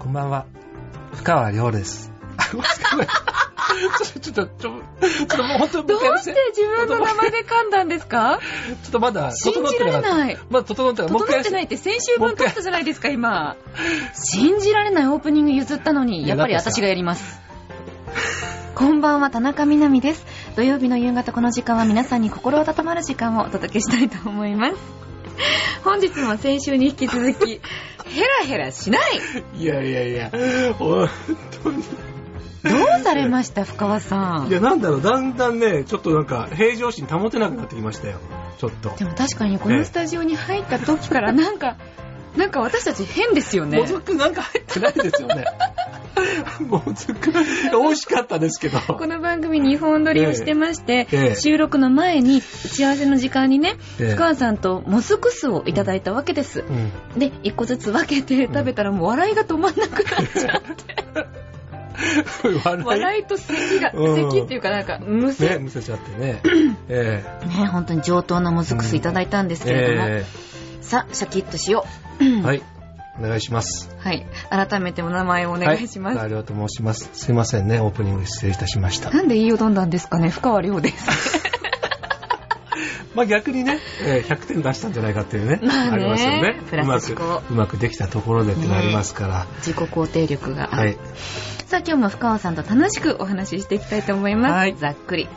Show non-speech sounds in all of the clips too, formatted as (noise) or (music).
こんばんは。深川亮です。ちょっと、ちょっと、ちょっともう本当にどうして自分の名前で噛んだんですかちょっとまだ、信じられない。まだ整ってない。整ってないって先週分取ったじゃないですか、今。信じられないオープニング譲ったのに、やっぱり私がやります。こんばんは、田中みなみです。土曜日の夕方この時間は皆さんに心温まる時間をお届けしたいと思います。本日も先週に引き続きヘラヘラしないいやいやいや、本当に。どうされました、深川さん。いや、なんだろう、だんだんね、ちょっとなんか、平常心保てなくなってきましたよ。ちょっと。でも確かに、このスタジオに入った時から、なんか、なんか私たち変ですよね。もずくなんか入ってないですよね。(laughs) もうずく、味しかったですけど。この番組2本撮りをしてまして、ええ、収録の前に、打ち合わせの時間にね、え、塚川さんとモスクスをいただいたわけです。うん、で、1個ずつ分けて食べたらもう笑いが止まんなくなっちゃって。笑い笑いと咳が、咳っていうかなんか、むせ。ね、むせちゃってね。(clears throat) ええ。ね、本当に上等なモずクスいただいたんですけれども、うんえー、さ、シャキッとしよう。はい。お願いします。はい。改めてお名前をお願いします。はい、とう申します。すいませんね、オープニング失礼いたしました。なんで言いよどんだんですかね、深川亮です。(laughs) まあ逆にね、えー、100点出したんじゃないかっていうね、まあ、ねありますよね。プラスうまく、うまくできたところでってなりますから。ね、自己肯定力が。はい。さあ今日も深川さんと楽しくお話ししていきたいと思います。はい、ざっくり。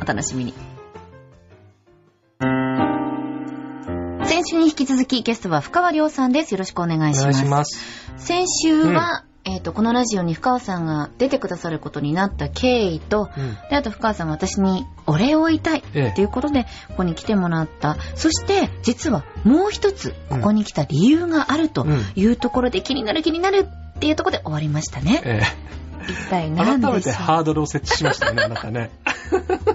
お楽しみに。先週に引き続きゲストは深川亮さんです。よろしくお願いします。ます先週は、うん、えっ、ー、と、このラジオに深川さんが出てくださることになった経緯と、うん、で、あと深川さんは私にお礼を言いたいということで、ここに来てもらった。ええ、そして、実はもう一つ、ここに来た理由があるというところで気になる気になるっていうところで終わりましたね。ええ、一体何でしょう改めてハードルを設置しましたね、あなたね。(laughs)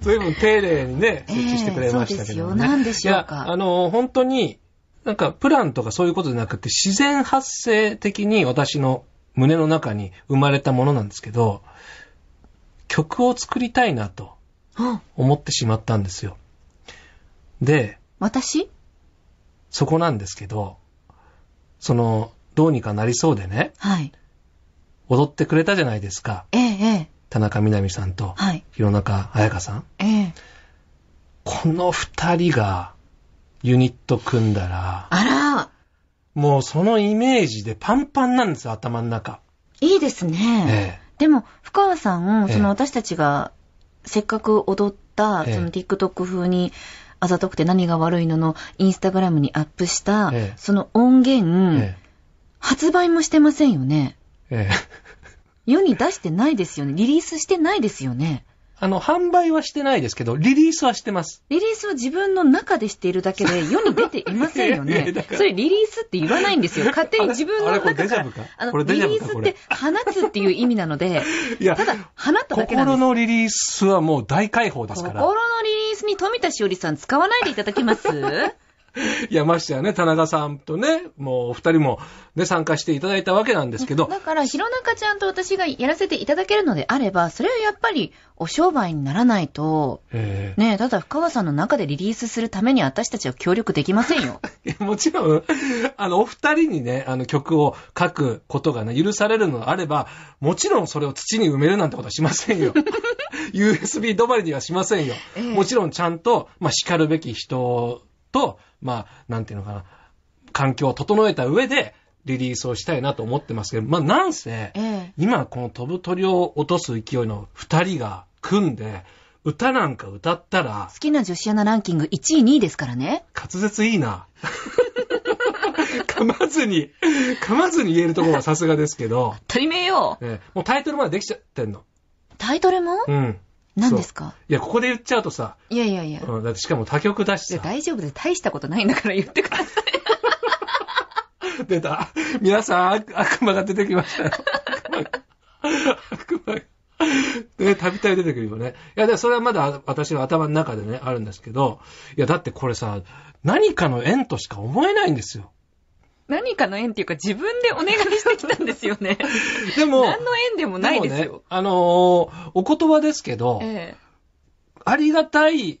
随分丁寧にね、設置してくれましたけどね。えー、そうですよ。何でしょうか。あの、本当に、なんか、プランとかそういうことじゃなくて、自然発生的に私の胸の中に生まれたものなんですけど、曲を作りたいなと思ってしまったんですよ。で、私そこなんですけど、その、どうにかなりそうでね、はい。踊ってくれたじゃないですか。田中みな実さんと、はい、弘中彩香さん、ええ、この二人がユニット組んだら、あらもうそのイメージでパンパンなんですよ、頭の中。いいですね。ええ、でも、深川さん、その私たちがせっかく踊った、その TikTok 風に、あざとくて何が悪いののインスタグラムにアップした、その音源、発売もしてませんよね。ええ世に出してないですよね。リリースしてないですよね。あの、販売はしてないですけど、リリースはしてます。リリースは自分の中でしているだけで、世に出ていませんよね。(laughs) それリリースって言わないんですよ。勝手に自分の中かあの、リリースって放つっていう意味なので、いや、ただ、放っただけなんです。心のリリースはもう大解放ですから。心のリリースに富田しおりさん使わないでいただけますましてやね、田中さんとね、もうお二人もね、参加していただいたわけなんですけど。だから、弘中ちゃんと私がやらせていただけるのであれば、それはやっぱりお商売にならないと、えー、ねただ深川さんの中でリリースするために私たちは協力できませんよ。(laughs) もちろん、あの、お二人にね、あの曲を書くことがね、許されるのであれば、もちろんそれを土に埋めるなんてことはしませんよ。USB (laughs) 止まりにはしませんよ。えー、もちろんちゃんと、まあ、叱るべき人と、まあ、なんていうのかな、環境を整えた上で、リリースをしたいなと思ってますけど、まあ、なんせ、今この飛ぶ鳥を落とす勢いの二人が組んで、歌なんか歌ったら、好きな女子アナランキング1位、2位ですからね。滑舌いいな。(laughs) 噛まずに、噛まずに言えるところはさすがですけど。当たり前よ、ね。もうタイトルまでできちゃってんの。タイトルもうん。何ですかいや、ここで言っちゃうとさ。いやいやいや。うん、だってしかも他局だしさ。大丈夫で大したことないんだから言ってください。(laughs) 出た。皆さん、悪魔が出てきましたよ。悪魔が。ね、たびたび出てくるよね。いや、でそれはまだ私の頭の中でね、あるんですけど、いや、だってこれさ、何かの縁としか思えないんですよ。何かの縁っていうか自分でお願いしてきたんですよね。(laughs) でも、何の縁でもないですよ。ね、あのー、お言葉ですけど、ええ、ありがたい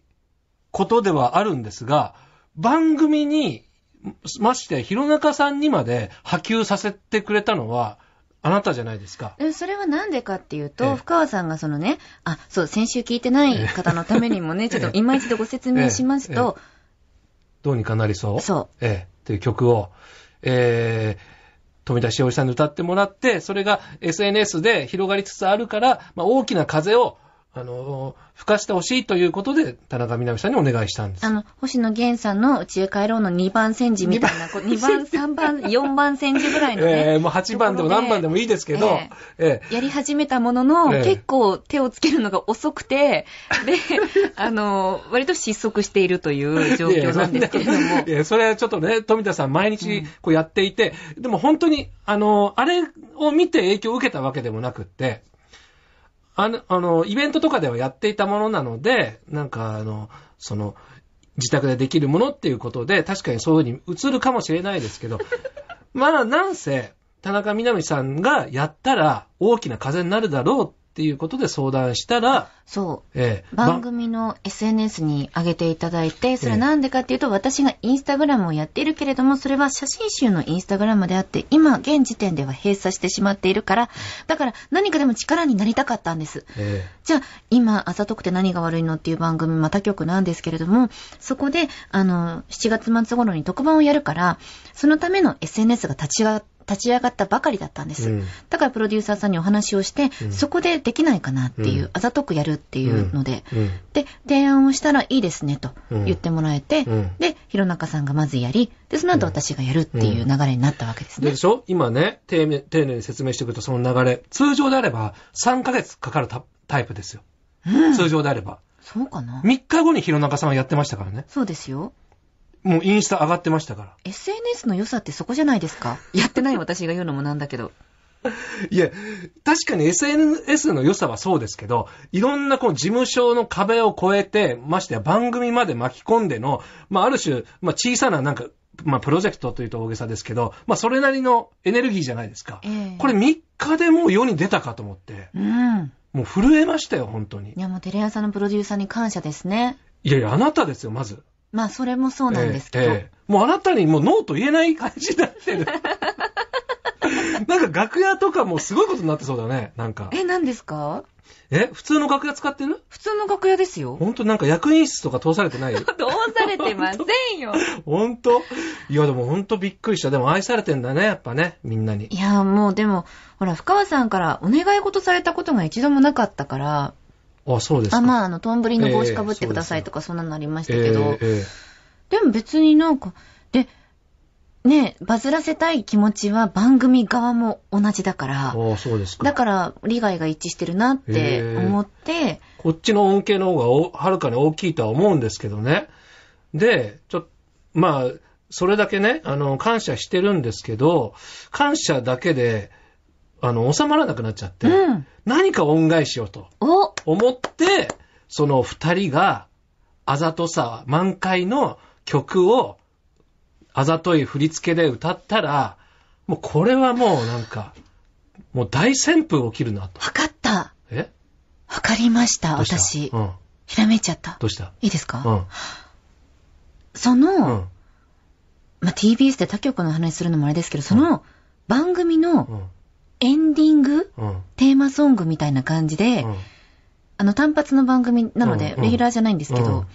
ことではあるんですが、番組に、まして、弘中さんにまで波及させてくれたのは、あなたじゃないですか。それはなんでかっていうと、ええ、深川さんがそのね、あ、そう、先週聞いてない方のためにもね、え、(laughs) ちょっと今一度ご説明しますと、どうにかなりそう。そう。ええ。という曲を、えー、富田しおりさんに歌ってもらって、それが SNS で広がりつつあるから、まあ、大きな風をあの、吹かしてほしいということで、田中みな実さんにお願いしたんです。あの、星野源さんの宇宙回廊の2番戦時みたいな、2 (laughs) 番、2番3番、4番戦時ぐらいのね。(laughs) えー、もう8番でも何番でもいいですけど、えーえー、やり始めたものの、えー、結構手をつけるのが遅くて、で、あの、割と失速しているという状況なんですけれども。(laughs) いや、それはちょっとね、富田さん毎日こうやっていて、うん、でも本当に、あの、あれを見て影響を受けたわけでもなくって、あの、あの、イベントとかではやっていたものなので、なんか、あの、その、自宅でできるものっていうことで、確かにそういうふうに映るかもしれないですけど、(laughs) まあ、なんせ、田中みな実さんがやったら大きな風になるだろうていうことで相談したら、そう。え番組の SNS に上げていただいて、それはなんでかっていうと、え私がインスタグラムをやっているけれども、それは写真集のインスタグラムであって、今、現時点では閉鎖してしまっているから、だから何かでも力になりたかったんです。え、じゃあ、今、あざとくて何が悪いのっていう番組、また局なんですけれども、そこで、あの、7月末頃に特番をやるから、そのための SNS が立ち上がって、立ち上がったばかりだったんです。うん、だからプロデューサーさんにお話をして、うん、そこでできないかなっていう、うん、あざとくやるっていうので、で、提案をしたらいいですねと言ってもらえて、で、弘中さんがまずやり、で、その後私がやるっていう流れになったわけですね。でしょ今ね丁寧、丁寧に説明してくれたその流れ、通常であれば3ヶ月かかるタイプですよ。通常であれば。そうかな ?3 日後に弘中さんはやってましたからね。そうですよ。もうインスタ上がってましたから。SNS の良さってそこじゃないですか (laughs) やってない私が言うのもなんだけど。(laughs) いや、確かに SNS の良さはそうですけど、いろんなこの事務所の壁を越えて、ましてや番組まで巻き込んでの、まあある種、まあ小さななんか、まあプロジェクトというと大げさですけど、まあそれなりのエネルギーじゃないですか。えー、これ3日でもう世に出たかと思って、うん、もう震えましたよ、本当に。いやもうテレ朝のプロデューサーに感謝ですね。いやいや、あなたですよ、まず。まあ、それもそうなんですけど。えーえー、もうあなたにもうノーと言えない感じになってる。(laughs) なんか楽屋とかもすごいことになってそうだね、なんか。え、何ですかえ普通の楽屋使ってる普通の楽屋ですよ。ほんとなんか役員室とか通されてない (laughs) 通されてませんよ。ほんといやでもほんとびっくりした。でも愛されてんだね、やっぱね、みんなに。いやもうでも、ほら、深川さんからお願い事されたことが一度もなかったから、あ、そうですか。あ、まあ、あの、トンブリの帽子かぶってくださいとか、そんなのありましたけど、でも別になんか、で、ね、バズらせたい気持ちは番組側も同じだから、あそうですかだから利害が一致してるなって思って、こっちの恩恵の方がはるかに大きいとは思うんですけどね。で、ちょっと、まあ、それだけね、あの、感謝してるんですけど、感謝だけであの、収まらなくなっちゃって、うん、何か恩返しようと思って、その二人が、あざとさ満開の曲を、あざとい振り付けで歌ったら、もうこれはもうなんか、もう大旋風起きるなと。わかった。えわかりました、した私。うん。ひらめいちゃった。どうしたいいですかうん。その、うん、ま TBS で他局の話するのもあれですけど、その番組の、うんエンディング、うん、テーマソングみたいな感じで、うん、あの、単発の番組なので、レギュラーじゃないんですけど、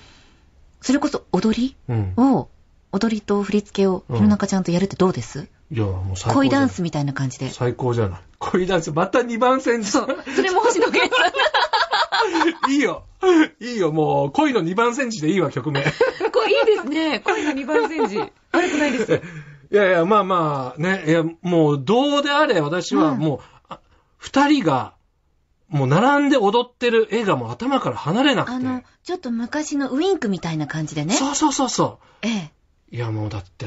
それこそ踊りを、踊りと振り付けを、弘中ちゃんとやるってどうですいや、もう最高。恋ダンスみたいな感じで。最高じゃない。恋ダンス、また2番線そそれも星野源さん。(laughs) いいよ。いいよ。もう、恋の2番戦ンでいいわ、曲名。恋 (laughs) いいですね。恋の2番戦ン悪くないです。(laughs) いやいや、まあまあ、ね、いや、もう、どうであれ、私はもう、二、人が、もう並んで踊ってる絵がもう頭から離れなくて。あの、ちょっと昔のウィンクみたいな感じでね。そうそうそうそう。ええ。いや、もうだって、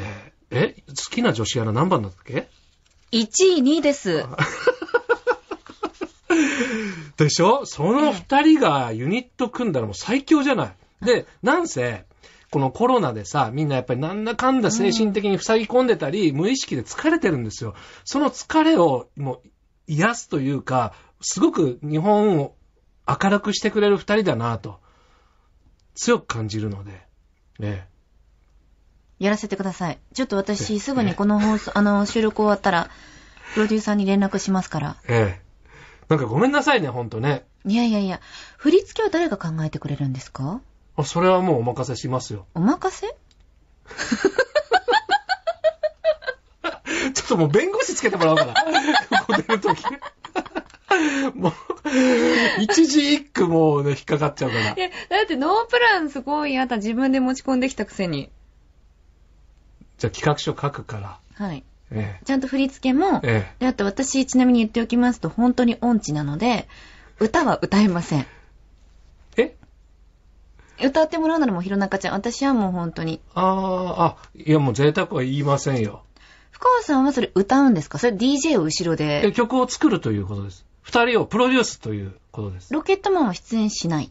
え、好きな女子アナ何番だったっけ ?1 位、2位です。(laughs) でしょその二人がユニット組んだらもう最強じゃない。で、なんせ、このコロナでさ、みんなやっぱりなんだかんだ精神的に塞ぎ込んでたり、うん、無意識で疲れてるんですよ。その疲れをもう癒すというか、すごく日本を明るくしてくれる二人だなと、強く感じるので、ええ。やらせてください。ちょっと私、すぐにこの放送、あの、収録終わったら、プロデューサーに連絡しますから。ええ。なんかごめんなさいね、ほんとね。いやいやいや、振り付けは誰が考えてくれるんですかあ、それはもうお任せしますよ。お任せちょっともう弁護士つけてもらおうかな。ここ出るとき。もう、一字一句もうね、引っかかっちゃうから。いや、だってノープランすごいあた自分で持ち込んできたくせに。じゃあ企画書書くから。はい。ええ、ちゃんと振り付けも、ええ、であと私ちなみに言っておきますと本当に音痴なので歌は歌えません歌ってもらうならもう弘中ちゃん。私はもう本当に。ああ、いやもう贅沢は言いませんよ。深川さんはそれ歌うんですかそれ DJ を後ろで。曲を作るということです。二人をプロデュースということです。ロケットマンは出演しない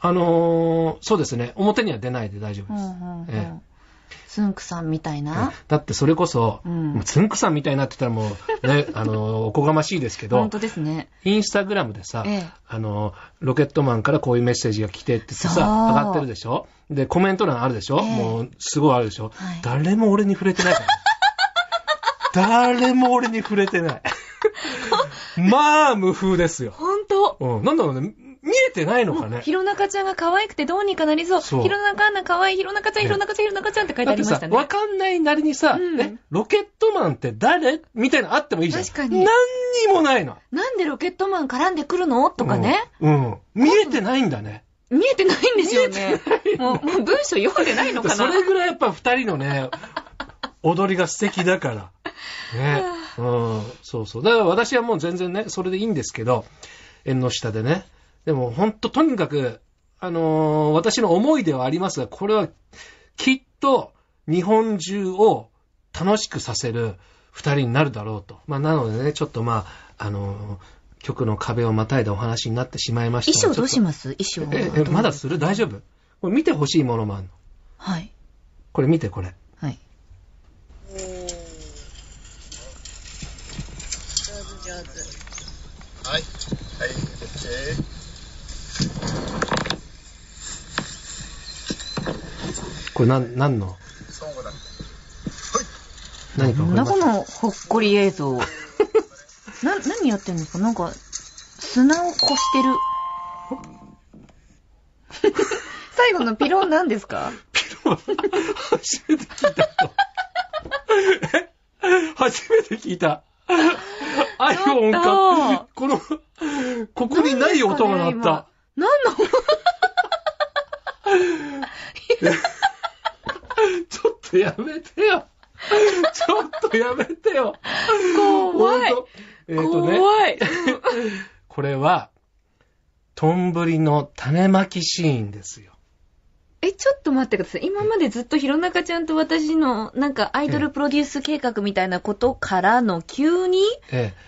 あのー、そうですね。表には出ないで大丈夫です。うんうんうんええつんくさんみたいな、だってそれこそ、うん、クくさんみたいなって言ったらもう、ね、(laughs) あの、おこがましいですけど、本当ですね。インスタグラムでさ、ええ、あの、ロケットマンからこういうメッセージが来てってさ、上がってるでしょで、コメント欄あるでしょ、え、もう、すごいあるでしょ、はい、誰も俺に触れてないから。(laughs) 誰も俺に触れてない。まあ、無風ですよ。本当うん。なんだろうね。見えてないのかね。弘中ちゃんが可愛くてどうにかなりそう。弘中アナ可愛い、弘中ちゃん、弘中ちゃん、弘中ちゃんって書いてありましたね。わかんないなりにさ、うん、え、ロケットマンって誰みたいなのあってもいいじゃん。確かに。何にもないの。なんでロケットマン絡んでくるのとかね、うん、うん。見えてないんだね。見えてないんですよね。もう、もう文章読んでないのかな。それぐらいやっぱ二人のね、踊りが素敵だから。ね。うん。そうそう。だから私はもう全然ね、それでいいんですけど、縁の下でね、でもほんととにかく、あのー、私の思いではありますが、これはきっと日本中を楽しくさせる二人になるだろうと。まあなのでね、ちょっとまあ、あのー、曲の壁をまたいだお話になってしまいました。衣装どうします衣装え、まだする大丈夫これ見てほしいものもあるの。はい。これ見て、これ。これなん、なんの何かなんだこのほっこり映像。(laughs) な、何やってんですかなんか、砂を越してる。(laughs) 最後のピロー何ですかピロー初めて聞いた。初めて聞いた。iPhone か。この、ここにない音が鳴った。何の何の (laughs) とやめてよ。ちょっとやめてよ。怖い。えっ、ー、とね。怖い。(laughs) これは、とんぶりの種まきシーンですよ。え、ちょっと待ってください。今までずっと弘中ちゃんと私の、なんかアイドルプロデュース計画みたいなことからの急に、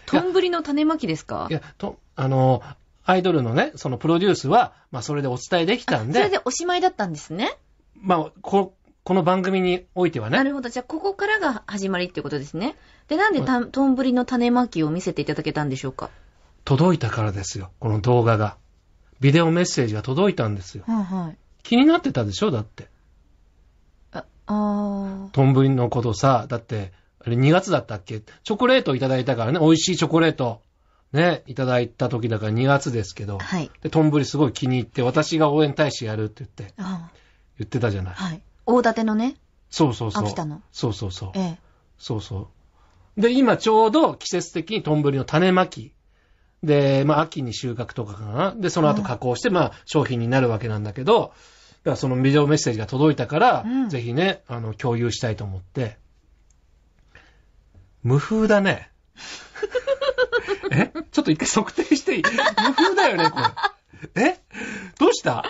とんぶりの種まきですかいや、と、あの、アイドルのね、そのプロデュースは、まあそれでお伝えできたんで。それでおしまいだったんですね。まあ、こ、この番組においてはね。なるほど。じゃあ、ここからが始まりってことですね。で、なんでた、とんぶりの種まきを見せていただけたんでしょうか届いたからですよ。この動画が。ビデオメッセージが届いたんですよ。はい、はい。気になってたでしょだって。あ、あとんぶりのことさ、だって、あれ2月だったっけチョコレートいただいたからね、美味しいチョコレート。ね、いただいた時だから2月ですけど、はい、で、とんぶりすごい気に入って、私が応援大使やるって言って、ああ言ってたじゃない。はい。大館のね。そうそうそう。秋田の。そうそうそう。ええ。そうそう。で、今ちょうど季節的にトンブリの種まき。で、まあ、秋に収穫とかかな。で、その後加工して、うん、まあ、商品になるわけなんだけど、だからそのビデオメッセージが届いたから、うん、ぜひね、あの、共有したいと思って。無風だね。(laughs) えちょっと一回測定していい無風だよね、これ。えどうした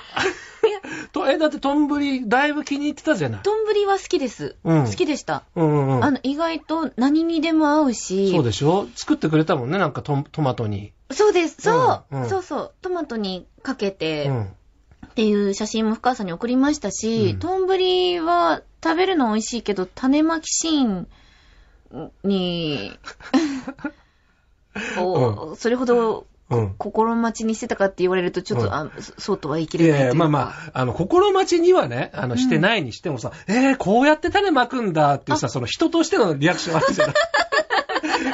と、え、だってとんぶりだいぶ気に入ってたじゃないとんぶりは好きです。うん、好きでした。うんうんうん。あの、意外と何にでも合うし。そうでしょ作ってくれたもんね、なんかトトマトに。そうです。そう、うんうん、そうそう。トマトにかけて、うん、っていう写真も深さに送りましたし、うん、トンは食べるの美味しいけど、種まきシーンに、を、(laughs) うん、それほどうん、心待ちにしてたかって言われると、ちょっと、うん、あそうとは言い切れないいやいや、まあまあ、あの、心待ちにはね、あの、してないにしてもさ、うん、えー、こうやって種まくんだっていうさ、その人としてのリアクションあるじゃない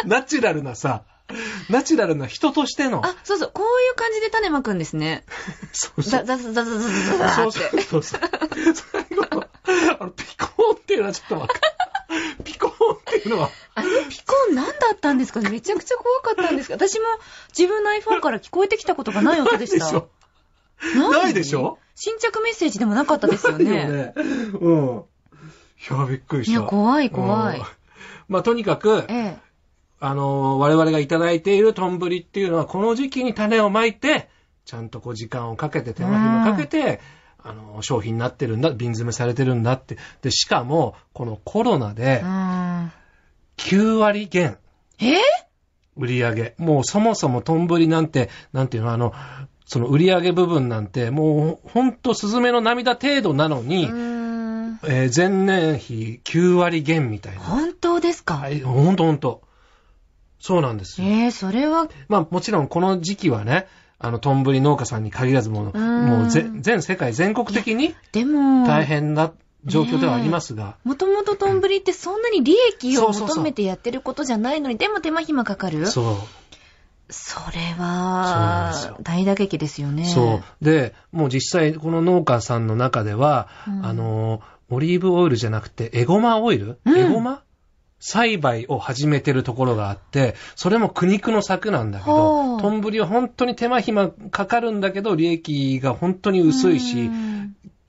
(laughs) ナチュラルなさ、ナチュラルな人としての。あ、そうそう、こういう感じで種まくんですね。そうそう。そうそう、そうそうそうそう。最後の、あの、ピコーンっていうのはちょっとわかる。ピコーンっていうのは、何だったんですかねめちゃくちゃ怖かったんですけど、私も自分の iPhone から聞こえてきたことがない音でした。ないでしょないでしょ新着メッセージでもなかったですよね。よねうん。いや、びっくりした。いや、怖い怖い。うん、まあ、とにかく、ええ、あの、我々がいただいているトンブリっていうのは、この時期に種をまいて、ちゃんとこう時間をかけて、手間暇かけて、あの、商品になってるんだ、瓶詰めされてるんだって。で、しかも、このコロナで、9割減。え売り上げ。もうそもそもトンブリなんて、なんていうの、あの、その売り上げ部分なんて、もうほんとスズメの涙程度なのに、えー、前年比9割減みたいな。本当ですかえ、ほんとほんと。そうなんですよ。えー、それは。まあもちろんこの時期はね、あの、トンブリ農家さんに限らずもう、もう全世界全国的に、でも、大変だ状況ではありますが。もともと丼ってそんなに利益を求めてやってることじゃないのに、でも手間暇かかるそう。それは、大打撃ですよね。そう。で、もう実際、この農家さんの中では、うん、あの、オリーブオイルじゃなくて、エゴマオイル、うん、エゴマ栽培を始めてるところがあって、それも苦肉の策なんだけど、トンブリは本当に手間暇かかるんだけど、利益が本当に薄いし、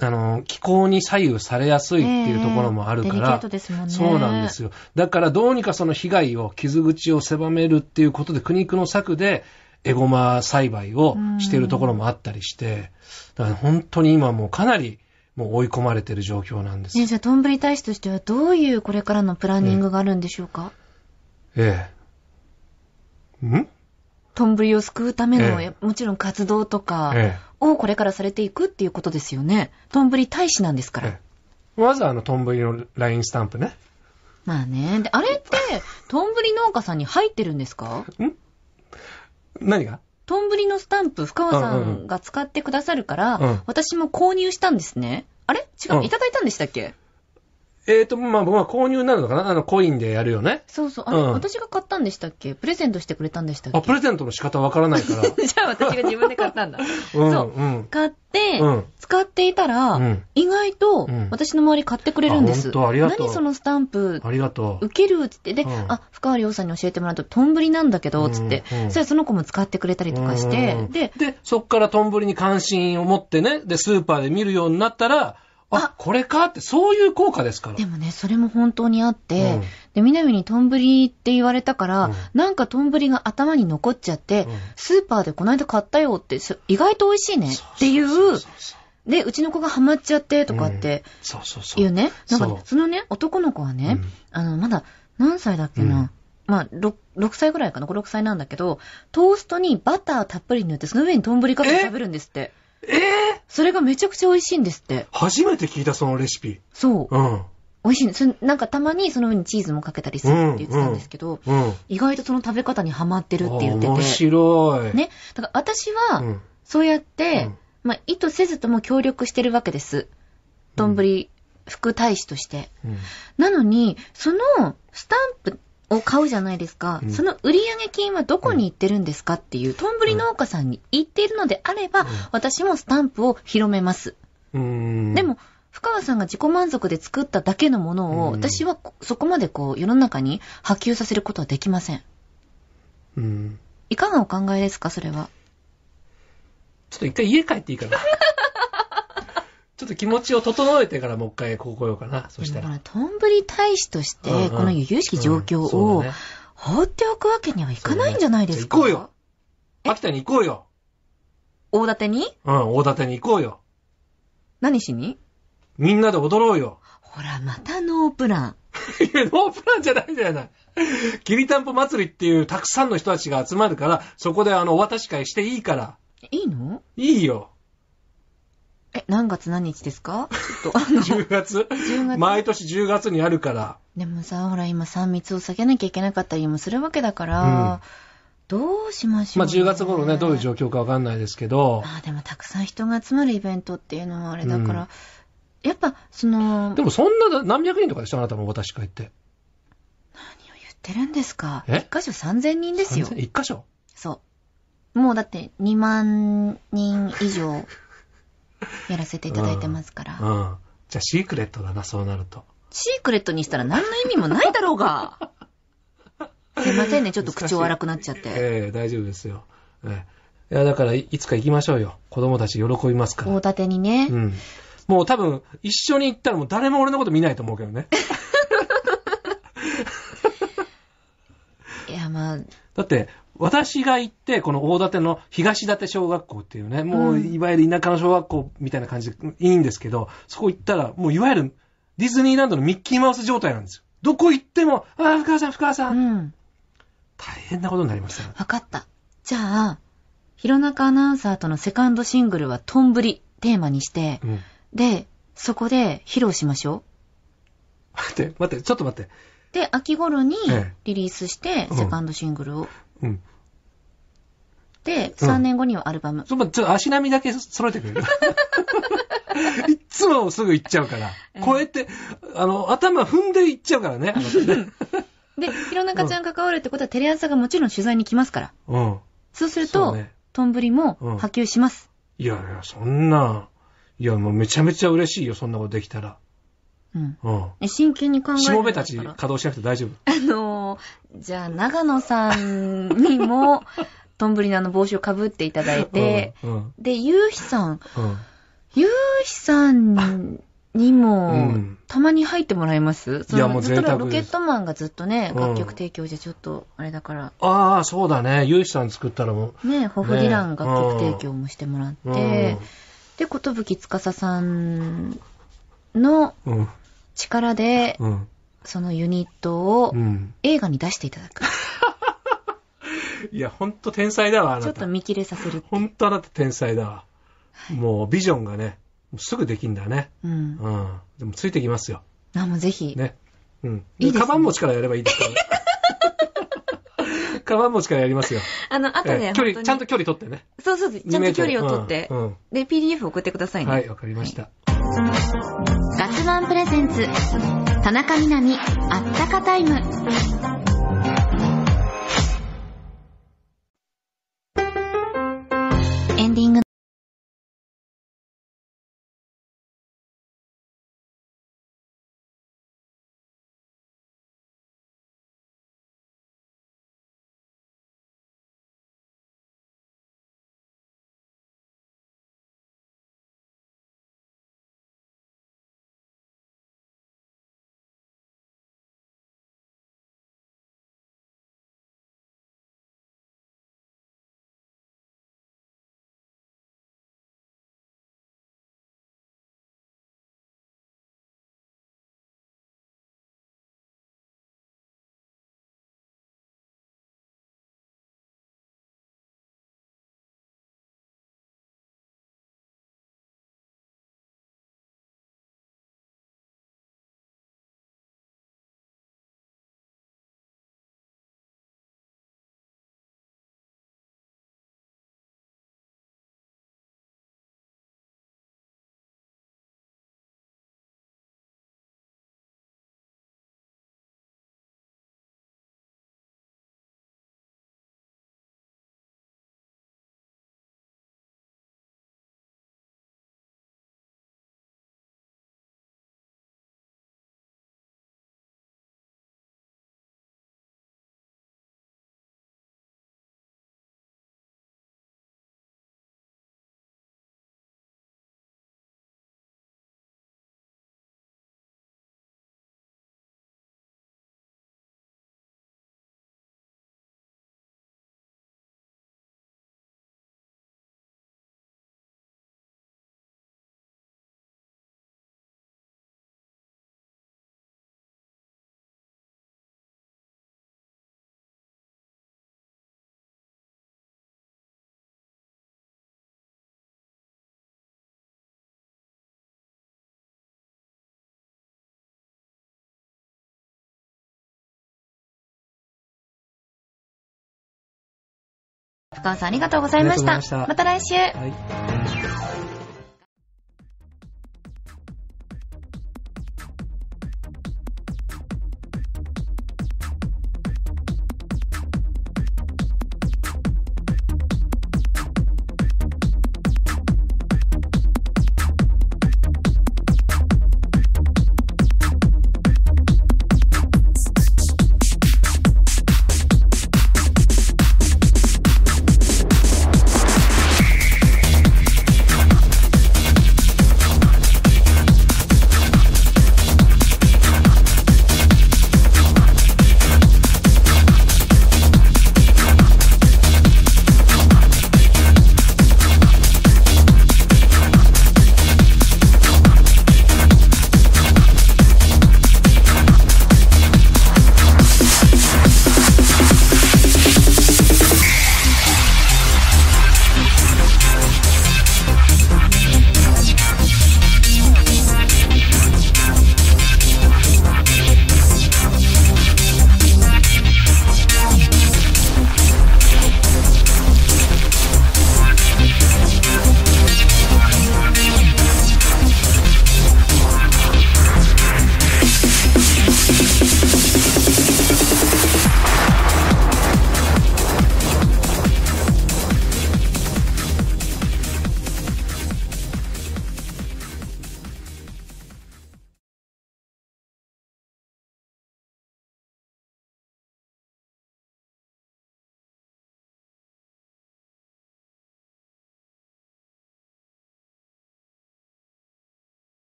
あの、気候に左右されやすいっていうところもあるから、そうなんですよ。だからどうにかその被害を、傷口を狭めるっていうことで苦肉の策で、エゴマ栽培をしているところもあったりして、だから本当に今もうかなり、もう追い込まれてる状況なんです。ね、じゃあ、どんぶり大使としてはどういうこれからのプランニングがあるんでしょうか、うん、ええ。んトンブリを救うための、ええ、もちろん活動とかをこれからされていくっていうことですよね。トンブリ大使なんですから。まずあの、トンブリのラインスタンプね。まあね。で、あれって、トンブリ農家さんに入ってるんですかん何がトンブリのスタンプ、深川さんが使ってくださるから、うんうん、私も購入したんですね。あれ違う、うん、いただいたんでしたっけえっ、と、まあ、まあ、購入になるのかなあの、コインでやるよね。そうそう。あれ、うん私が買ったんでしたっけプレゼントしてくれたんでしたっけあ、プレゼントの仕方わからないから。(laughs) じゃあ私が自分で買ったんだ。(laughs) うん、そううん。買って、うん使っていたら、うん意外と私の周り買ってくれるんです。本当ありがとう何そのスタンプ、ありがとう。受けるつって、で、うんあ、深川亮さんに教えてもらうと、とんぶりなんだけど、つって、うんうんそしたらその子も使ってくれたりとかして、うんで、で、そっからトンブリに関心を持ってね、で、スーパーで見るようになったら、あ、これかって、そういう効果ですから。でもね、それも本当にあって、うん、で、みなみにとんぶりって言われたから、うん、なんかとんぶりが頭に残っちゃって、うん、スーパーでこの間買ったよって、意外と美味しいねっていう、で、うちの子がハマっちゃってとかって、そうそうそう。いうね、なんか、そのね、男の子はね、あの、まだ何歳だっけな、まあ6、6歳ぐらいかな、5、6歳なんだけど、トーストにバターたっぷり塗って、その上に丼かけて食べるんですって。ええそれがめちゃくちゃ美味しいんですって。初めて聞いたそのレシピ。そう。うん。美味しいんです。そなんかたまにその上にチーズもかけたりするって言ってたんですけど、うん。意外とその食べ方にはまってるって言ってて面白い。ね。だから私は、そうやって、うんまあ、意図せずとも協力してるわけです。丼、副大使として。うんなのに、そのスタンプを買うじゃないですか、うん、その売上金はどこに行ってるんですかっていう、とんぶり農家さんに行っているのであれば、うん、私もスタンプを広めます。でも、深川さんが自己満足で作っただけのものを、私はそこまでこう、世の中に波及させることはできません。うん。いかがお考えですか、それは。ちょっと一回家帰っていいかな。(laughs) ちょっと気持ちを整えてからもう一回ここ来ようかな。そしたら。トンブリ大使として、この有識状況を、放っておくわけにはいかないんじゃないですか、行こうよ秋田に行こうよ大館にうん、大館に行こうよ。何しにみんなで踊ろうよ。ほら、またノープラン。(laughs) いや、ノープランじゃないじゃない。きりたんぽ祭りっていうたくさんの人たちが集まるから、そこであの、お渡し会していいから。いいのいいよ。え、何月何日ですかと、10 (laughs) 月 ?10 月。毎年10月にあるから。でもさ、ほら、今3密を避けなきゃいけなかったりもするわけだから、うん、どうしましょう、ね、まあ10月頃ね、どういう状況かわかんないですけど。あでもたくさん人が集まるイベントっていうのはあれだから、うん、やっぱ、その、でもそんな何百人とかでしょあなたも私帰って。何を言ってるんですかえ一箇所3000人ですよ。一箇所そう。もうだって2万人以上。(laughs) やらせていただいてますから。うん。じゃあ、シークレットだな、そうなると。シークレットにしたら何の意味もないだろうが。(laughs) すいませんね、ちょっと口を荒くなっちゃって。ええー、大丈夫ですよ。ね、いや、だから、いつか行きましょうよ。子供たち喜びますから。大盾にね。うん。もう多分、一緒に行ったらもう誰も俺のこと見ないと思うけどね。(laughs) いや、まあ。だって、私が行って、この大館の東館小学校っていうね、もういわゆる田舎の小学校みたいな感じでいいんですけど、そこ行ったら、もういわゆるディズニーランドのミッキーマウス状態なんですよ。どこ行っても、ああ、深川さん、深川さん。うん。大変なことになりましたわかった。じゃあ、弘中アナウンサーとのセカンドシングルは、とんぶり、テーマにして、うん、で、そこで披露しましょう。待って、待って、ちょっと待って。で、秋頃にリリースして、セカンドシングルを。うんで、3年後にはアルバム。ちょっと足並みだけ揃えてくれる (laughs) いつもすぐ行っちゃうから。こうやって、あの、頭踏んで行っちゃうからね、あのね。で、弘中ちゃん関わるってことは、テレ朝がもちろん取材に来ますから。うん。そうすると、ね、トンブリも波及します。うん、いやいや、そんな。いや、もうめちゃめちゃ嬉しいよ、そんなことできたら。うんうん、真剣に考えてしもべたち稼働しなくて大丈夫。(laughs) あのー、じゃあ、長野さんにも、(laughs) トンブリのあの帽子をかぶっていただいて、うんうん、で、ゆうひさん、ゆうひさんにも、たまに入ってもらいますそのずっとロケットマンがずっとね、楽曲提供じゃちょっと、あれだから。ああ、そうだね。ゆうひさん作ったらもう。ね、ホフディラン楽曲提供もしてもらって、で、ことぶきつかささんの、うん力で、うんそのユニットを映画に出していただく。(laughs) いや、ほんと天才だわ、あちょっと見切れさせるほんとあなた天才だわ。もうビジョンがね、すぐできんだね。うん。うん。でもついてきますよ。あ、もうぜひ。ね。うん。いいねカバン持ちからやればいいですからね。(laughs) カバン持ちからやりますよ。あの、あとえね、距離、ちゃんと距離取ってね。そうそうそう、ちゃんと距離を取って、うんで、PDF 送ってくださいね。はい、わかりました。ガッツマンプレゼンツ田中みな実あったかタイム深尾さんありがとうございました。ましたまた来週。はい